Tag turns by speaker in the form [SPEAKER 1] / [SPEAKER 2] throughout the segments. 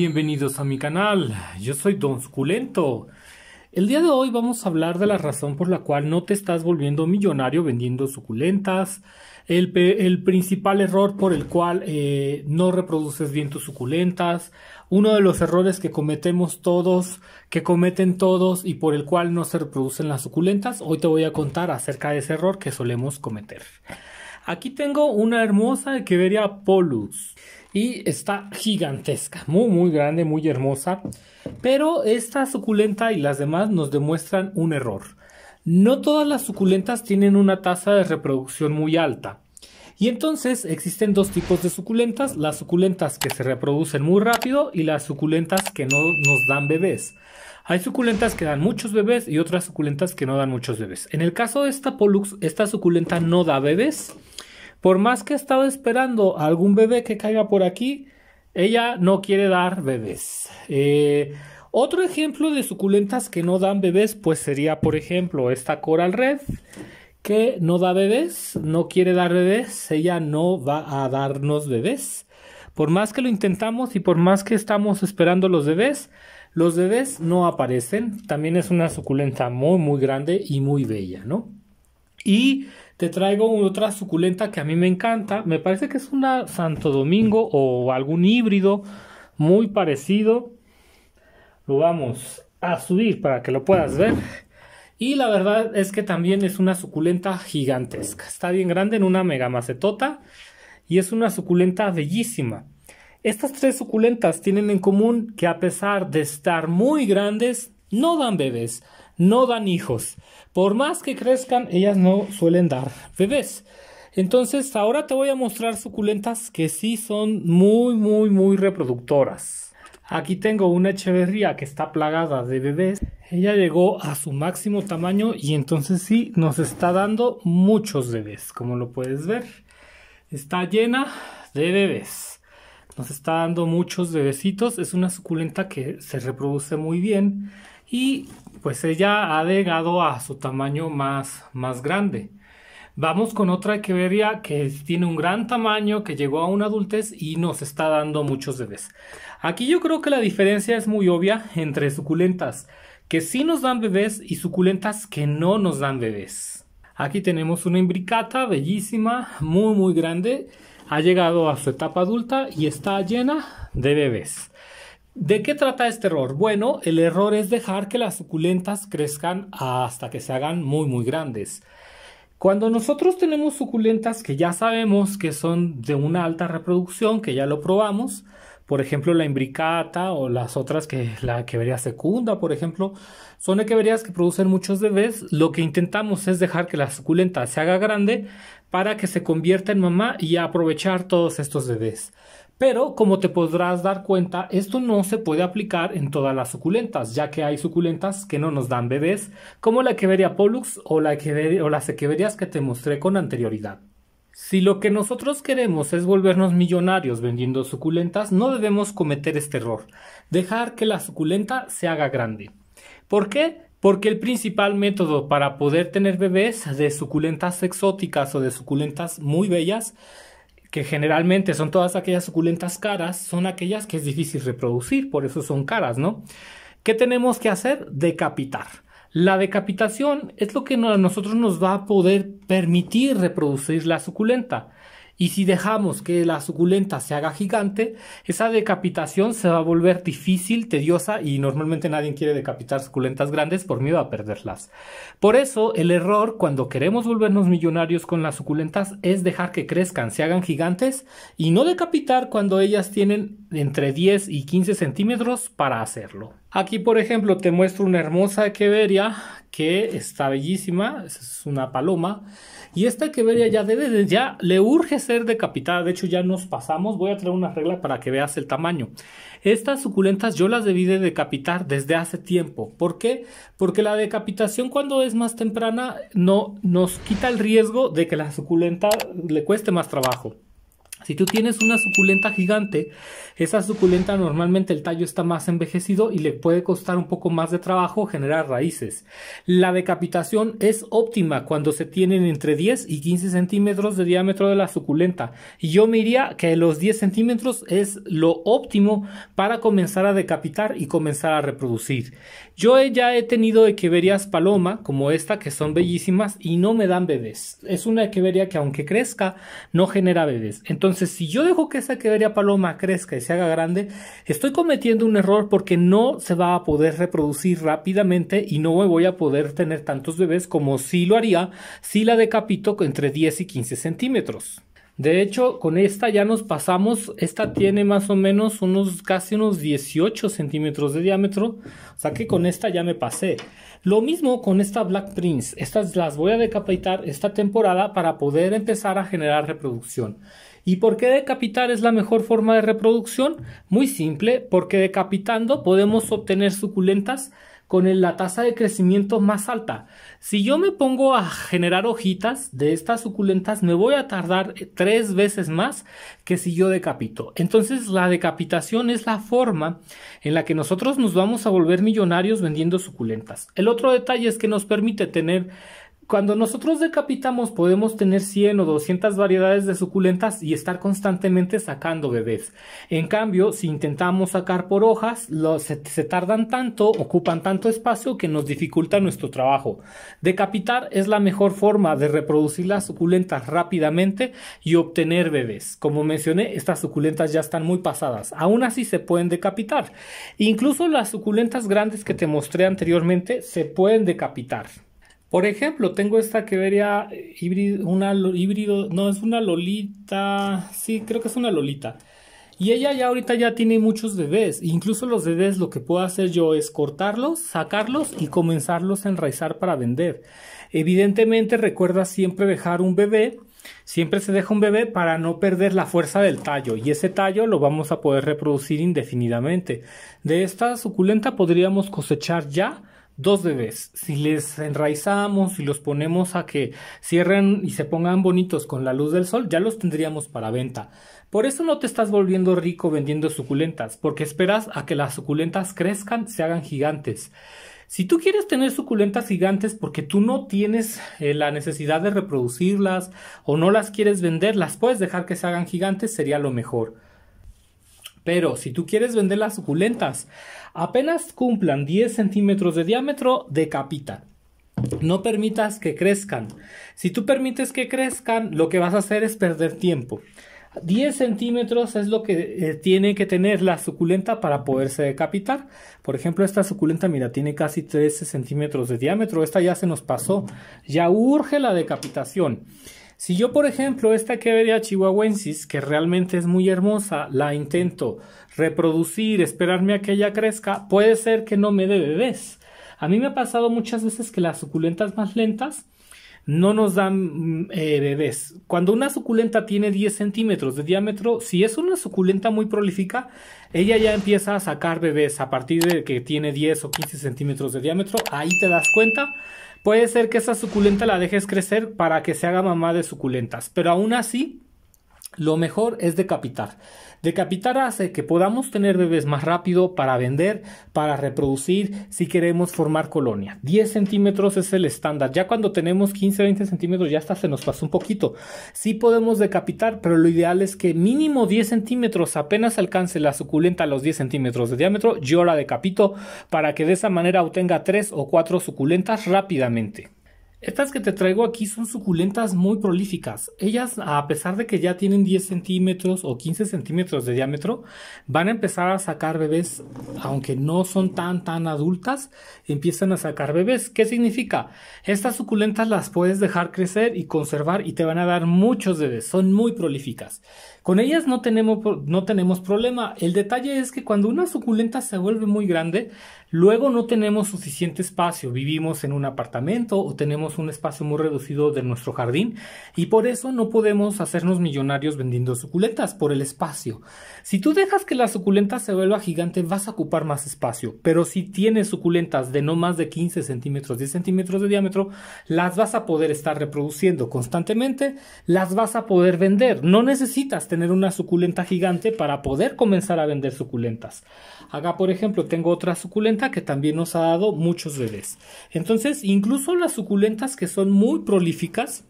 [SPEAKER 1] bienvenidos a mi canal. Yo soy Don Suculento. El día de hoy vamos a hablar de la razón por la cual no te estás volviendo millonario vendiendo suculentas, el, principal error por el cual eh, no reproduces bien tus suculentas, uno de los errores que cometemos todos, que cometen todos y por el cual no se reproducen las suculentas. Hoy te voy a contar acerca de ese error que solemos cometer. Aquí tengo una hermosa que vería Polus y está gigantesca, muy muy grande, muy hermosa. Pero esta suculenta y las demás nos demuestran un error. No todas las suculentas tienen una tasa de reproducción muy alta. Y entonces existen dos tipos de suculentas, las suculentas que se reproducen muy rápido y las suculentas que no nos dan bebés. Hay suculentas que dan muchos bebés y otras suculentas que no dan muchos bebés. En el caso de esta Pollux, esta suculenta no da bebés por más que he estado esperando algún bebé que caiga por aquí, ella no quiere dar bebés. Eh, otro ejemplo de suculentas que no dan bebés, pues sería, por ejemplo, esta Coral Red, que no da bebés, no quiere dar bebés, ella no va a darnos bebés. Por más que lo intentamos y por más que estamos esperando los bebés, los bebés no aparecen. También es una suculenta muy, muy grande y muy bella, ¿no? Y te traigo otra suculenta que a mí me encanta. Me parece que es una Santo Domingo o algún híbrido muy parecido. Lo vamos a subir para que lo puedas ver. Y la verdad es que también es una suculenta gigantesca. Está bien grande en una mega macetota y es una suculenta bellísima. Estas tres suculentas tienen en común que a pesar de estar muy grandes, no dan bebés no dan hijos. Por más que crezcan, ellas no suelen dar bebés. Entonces, ahora te voy a mostrar suculentas que sí son muy, muy, muy reproductoras. Aquí tengo una echeverría que está plagada de bebés. Ella llegó a su máximo tamaño y entonces sí nos está dando muchos bebés, como lo puedes ver. Está llena de bebés. Nos está dando muchos bebecitos. Es una suculenta que se reproduce muy bien y pues ella ha llegado a su tamaño más, grande. Vamos con otra que vería que tiene un gran tamaño, que llegó a una adultez y nos está dando muchos bebés. Aquí yo creo que la diferencia es muy obvia entre suculentas que sí nos dan bebés y suculentas que no nos dan bebés. Aquí tenemos una imbricata bellísima, muy muy grande, ha llegado a su etapa adulta y está llena de bebés. ¿De qué trata este error? Bueno, el error es dejar que las suculentas crezcan hasta que se hagan muy muy grandes. Cuando nosotros tenemos suculentas que ya sabemos que son de una alta reproducción, que ya lo probamos, por ejemplo la imbricata o las otras que la quevería secunda, por ejemplo, son quebrerías que producen muchos bebés, lo que intentamos es dejar que la suculenta se haga grande para que se convierta en mamá y aprovechar todos estos bebés. Pero como te podrás dar cuenta, esto no se puede aplicar en todas las suculentas, ya que hay suculentas que no nos dan bebés, como la Echeveria pollux o, o las Echeverias que te mostré con anterioridad. Si lo que nosotros queremos es volvernos millonarios vendiendo suculentas, no debemos cometer este error, dejar que la suculenta se haga grande. ¿Por qué? Porque el principal método para poder tener bebés de suculentas exóticas o de suculentas muy bellas que generalmente son todas aquellas suculentas caras, son aquellas que es difícil reproducir, por eso son caras, ¿no? ¿Qué tenemos que hacer? Decapitar. La decapitación es lo que a nosotros nos va a poder permitir reproducir la suculenta. Y si dejamos que la suculenta se haga gigante, esa decapitación se va a volver difícil, tediosa y normalmente nadie quiere decapitar suculentas grandes por miedo a perderlas. Por eso, el error cuando queremos volvernos millonarios con las suculentas es dejar que crezcan, se hagan gigantes y no decapitar cuando ellas tienen entre 10 y 15 centímetros para hacerlo. Aquí, por ejemplo, te muestro una hermosa queberia que está bellísima, es una paloma. Y esta queveria ya debe, ya le urge ser decapitada. De hecho, ya nos pasamos. Voy a traer una regla para que veas el tamaño. Estas suculentas yo las debí de decapitar desde hace tiempo. ¿Por qué? Porque la decapitación cuando es más temprana no, nos quita el riesgo de que la suculenta le cueste más trabajo. Si tú tienes una suculenta gigante, esa suculenta normalmente el tallo está más envejecido y le puede costar un poco más de trabajo generar raíces. La decapitación es óptima cuando se tienen entre 10 y 15 centímetros de diámetro de la suculenta. Y yo me diría que los 10 centímetros es lo óptimo para comenzar a decapitar y comenzar a reproducir. Yo ya he tenido equiverias paloma como esta que son bellísimas y no me dan bebés. Es una vería que aunque crezca no genera bebés. Entonces entonces, si yo dejo que esa quevería paloma crezca y se haga grande, estoy cometiendo un error porque no se va a poder reproducir rápidamente y no voy a poder tener tantos bebés como si lo haría si la decapito entre 10 y 15 centímetros. De hecho, con esta ya nos pasamos. Esta tiene más o menos unos casi unos 18 centímetros de diámetro. O sea que con esta ya me pasé. Lo mismo con esta Black Prince. Estas las voy a decapitar esta temporada para poder empezar a generar reproducción. ¿Y por qué decapitar es la mejor forma de reproducción? Muy simple, porque decapitando podemos obtener suculentas con la tasa de crecimiento más alta. Si yo me pongo a generar hojitas de estas suculentas, me voy a tardar eh, tres veces más que si yo decapito. Entonces la decapitación es la forma en la que nosotros nos vamos a volver millonarios vendiendo suculentas. El otro detalle es que nos permite tener cuando nosotros decapitamos podemos tener 100 o 200 variedades de suculentas y estar constantemente sacando bebés. En cambio, si intentamos sacar por hojas, se, se tardan tanto, ocupan tanto espacio que nos dificulta nuestro trabajo. Decapitar es la mejor forma de reproducir las suculentas rápidamente y obtener bebés. Como mencioné, estas suculentas ya están muy pasadas. Aún así se pueden decapitar. Incluso las suculentas grandes que te mostré anteriormente se pueden decapitar. Por ejemplo, tengo esta que vería eh, híbrido, híbrido, no, es una lolita, sí, creo que es una lolita. Y ella ya ahorita ya tiene muchos bebés, incluso los bebés lo que puedo hacer yo es cortarlos, sacarlos y comenzarlos a enraizar para vender. Evidentemente recuerda siempre dejar un bebé, siempre se deja un bebé para no perder la fuerza del tallo y ese tallo lo vamos a poder reproducir indefinidamente. De esta suculenta podríamos cosechar ya dos bebés, si les enraizamos y los ponemos a que cierren y se pongan bonitos con la luz del sol, ya los tendríamos para venta. Por eso no te estás volviendo rico vendiendo suculentas, porque esperas a que las suculentas crezcan, se hagan gigantes. Si tú quieres tener suculentas gigantes porque tú no tienes eh, la necesidad de reproducirlas o no las quieres vender, las puedes dejar que se hagan gigantes, sería lo mejor. Pero si tú quieres vender las suculentas, apenas cumplan 10 centímetros de diámetro, decapita. No permitas que crezcan. Si tú permites que crezcan, lo que vas a hacer es perder tiempo. 10 centímetros es lo que eh, tiene que tener la suculenta para poderse decapitar. Por ejemplo, esta suculenta, mira, tiene casi 13 centímetros de diámetro. Esta ya se nos pasó. Ya urge la decapitación. Si yo, por ejemplo, esta que vería chihuahuensis, que realmente es muy hermosa, la intento reproducir, esperarme a que ella crezca, puede ser que no me dé bebés. A mí me ha pasado muchas veces que las suculentas más lentas no nos dan mm, eh, bebés. Cuando una suculenta tiene 10 centímetros de diámetro, si es una suculenta muy prolífica, ella ya empieza a sacar bebés a partir de que tiene 10 o 15 centímetros de diámetro. Ahí te das cuenta. Puede ser que esa suculenta la dejes crecer para que se haga mamá de suculentas, pero aún así lo mejor es decapitar. Decapitar hace que podamos tener bebés más rápido para vender, para reproducir, si queremos formar colonia. 10 centímetros es el estándar. Ya cuando tenemos 15, 20 centímetros, ya hasta se nos pasó un poquito. Sí podemos decapitar, pero lo ideal es que mínimo 10 centímetros, apenas alcance la suculenta a los 10 centímetros de diámetro, yo la decapito para que de esa manera obtenga 3 o 4 suculentas rápidamente. Estas que te traigo aquí son suculentas muy prolíficas. Ellas, a pesar de que ya tienen 10 centímetros o 15 centímetros de diámetro, van a empezar a sacar bebés, aunque no son tan, tan adultas, empiezan a sacar bebés. ¿Qué significa? Estas suculentas las puedes dejar crecer y conservar y te van a dar muchos bebés. Son muy prolíficas. Con ellas no tenemos, no tenemos problema. El detalle es que cuando una suculenta se vuelve muy grande, luego no tenemos suficiente espacio. Vivimos en un apartamento o tenemos un espacio muy reducido de nuestro jardín y por eso no podemos hacernos millonarios vendiendo suculentas por el espacio. Si tú dejas que la suculenta se vuelva gigante, vas a ocupar más espacio. Pero si tienes suculentas de no más de 15 centímetros, 10 centímetros de diámetro, las vas a poder estar reproduciendo constantemente, las vas a poder vender. No necesitas tener una suculenta gigante para poder comenzar a vender suculentas. Acá, por ejemplo, tengo otra suculenta que también nos ha dado muchos bebés. Entonces, incluso las suculentas que son muy prolíficas,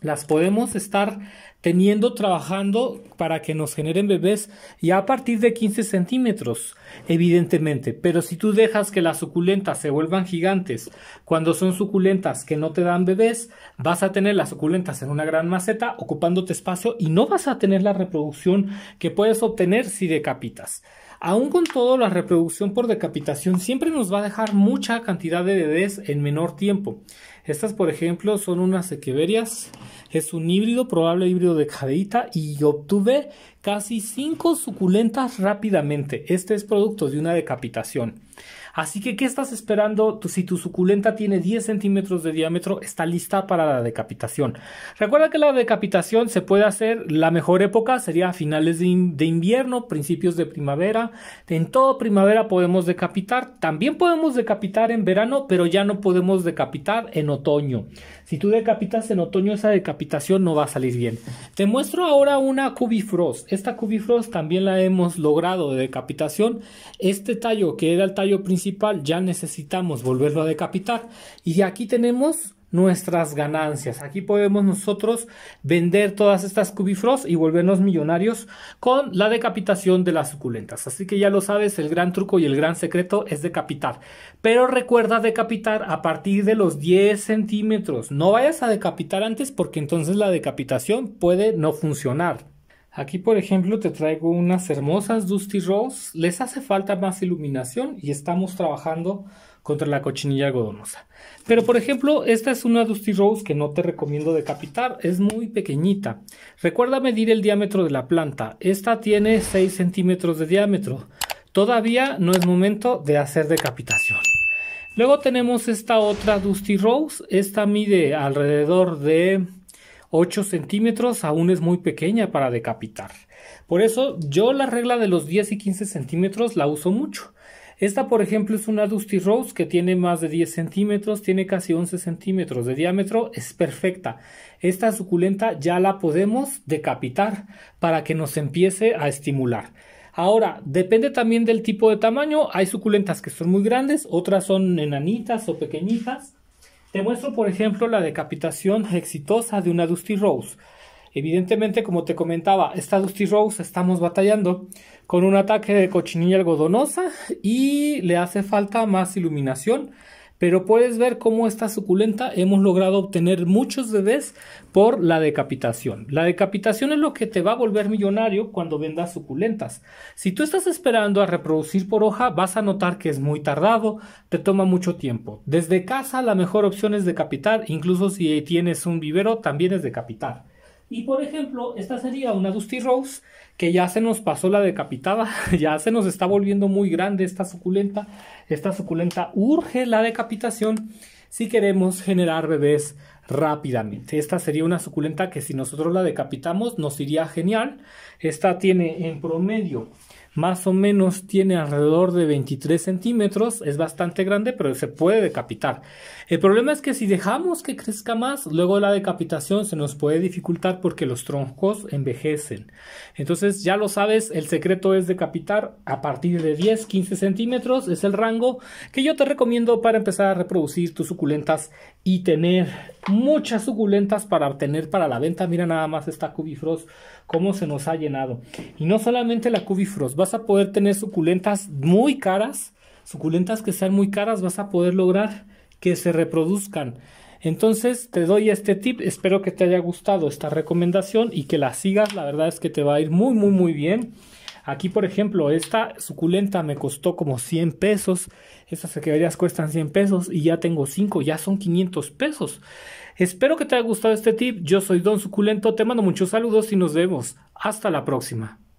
[SPEAKER 1] las podemos estar teniendo, trabajando para que nos generen bebés ya a partir de 15 centímetros, evidentemente. Pero si tú dejas que las suculentas se vuelvan gigantes cuando son suculentas que no te dan bebés, vas a tener las suculentas en una gran maceta ocupándote espacio y no vas a tener la reproducción que puedes obtener si decapitas. Aún con todo, la reproducción por decapitación siempre nos va a dejar mucha cantidad de bebés en menor tiempo. Estas, por ejemplo, son unas equeverias. Es un híbrido, probable híbrido de cadita y obtuve casi 5 suculentas rápidamente. Este es producto de una decapitación. Así que, ¿qué estás esperando? Si tu suculenta tiene 10 centímetros de diámetro, está lista para la decapitación. Recuerda que la decapitación se puede hacer, la mejor época sería a finales de, invierno, principios de primavera. En toda primavera podemos decapitar. También podemos decapitar en verano, pero ya no podemos decapitar en otoño. Si tú decapitas en otoño, esa decapitación no va a salir bien. Te muestro ahora una cubifrost. Esta cubifrost también la hemos logrado de decapitación. Este tallo, que era el tallo principal, ya necesitamos volverlo a decapitar. Y aquí tenemos nuestras ganancias. Aquí podemos nosotros vender todas estas cubifros y volvernos millonarios con la decapitación de las suculentas. Así que ya lo sabes, el gran truco y el gran secreto es decapitar. Pero recuerda decapitar a partir de los 10 centímetros. No vayas a decapitar antes porque entonces la decapitación puede no funcionar. Aquí, por ejemplo, te traigo unas hermosas Dusty Rose. Les hace falta más iluminación y estamos trabajando contra la cochinilla algodonosa. Pero, por ejemplo, esta es una Dusty Rose que no te recomiendo decapitar. Es muy pequeñita. Recuerda medir el diámetro de la planta. Esta tiene 6 centímetros de diámetro. Todavía no es momento de hacer decapitación. Luego tenemos esta otra Dusty Rose. Esta mide alrededor de 8 centímetros aún es muy pequeña para decapitar. Por eso yo la regla de los 10 y 15 centímetros la uso mucho. Esta, por ejemplo, es una Dusty Rose que tiene más de 10 centímetros, tiene casi 11 centímetros de diámetro, es perfecta. Esta suculenta ya la podemos decapitar para que nos empiece a estimular. Ahora, depende también del tipo de tamaño, hay suculentas que son muy grandes, otras son enanitas o pequeñitas. Te muestro, por ejemplo, la decapitación exitosa de una Dusty Rose. Evidentemente, como te comentaba, esta Dusty Rose estamos batallando con un ataque de cochinilla algodonosa y le hace falta más iluminación. Pero puedes ver cómo esta suculenta hemos logrado obtener muchos bebés por la decapitación. La decapitación es lo que te va a volver millonario cuando vendas suculentas. Si tú estás esperando a reproducir por hoja, vas a notar que es muy tardado, te toma mucho tiempo. Desde casa la mejor opción es decapitar, incluso si tienes un vivero también es decapitar. Y por ejemplo, esta sería una Dusty Rose que ya se nos pasó la decapitada, ya se nos está volviendo muy grande esta suculenta. Esta suculenta urge la decapitación si queremos generar bebés rápidamente. Esta sería una suculenta que si nosotros la decapitamos nos iría genial. Esta tiene en promedio más o menos tiene alrededor de 23 centímetros, es bastante grande, pero se puede decapitar. El problema es que si dejamos que crezca más, luego la decapitación se nos puede dificultar porque los troncos envejecen. Entonces, ya lo sabes, el secreto es decapitar a partir de 10, 15 centímetros, es el rango que yo te recomiendo para empezar a reproducir tus suculentas y tener muchas suculentas para obtener para la venta. Mira nada más esta Cubifrost, cómo se nos ha llenado. Y no solamente la Cubifrost, vas a poder tener suculentas muy caras, suculentas que sean muy caras, vas a poder lograr que se reproduzcan. Entonces te doy este tip, espero que te haya gustado esta recomendación y que la sigas, la verdad es que te va a ir muy muy muy bien. Aquí, por ejemplo, esta suculenta me costó como 100 pesos. Estas sequerías cuestan 100 pesos y ya tengo 5, ya son 500 pesos. Espero que te haya gustado este tip. Yo soy Don Suculento, te mando muchos saludos y nos vemos. Hasta la próxima.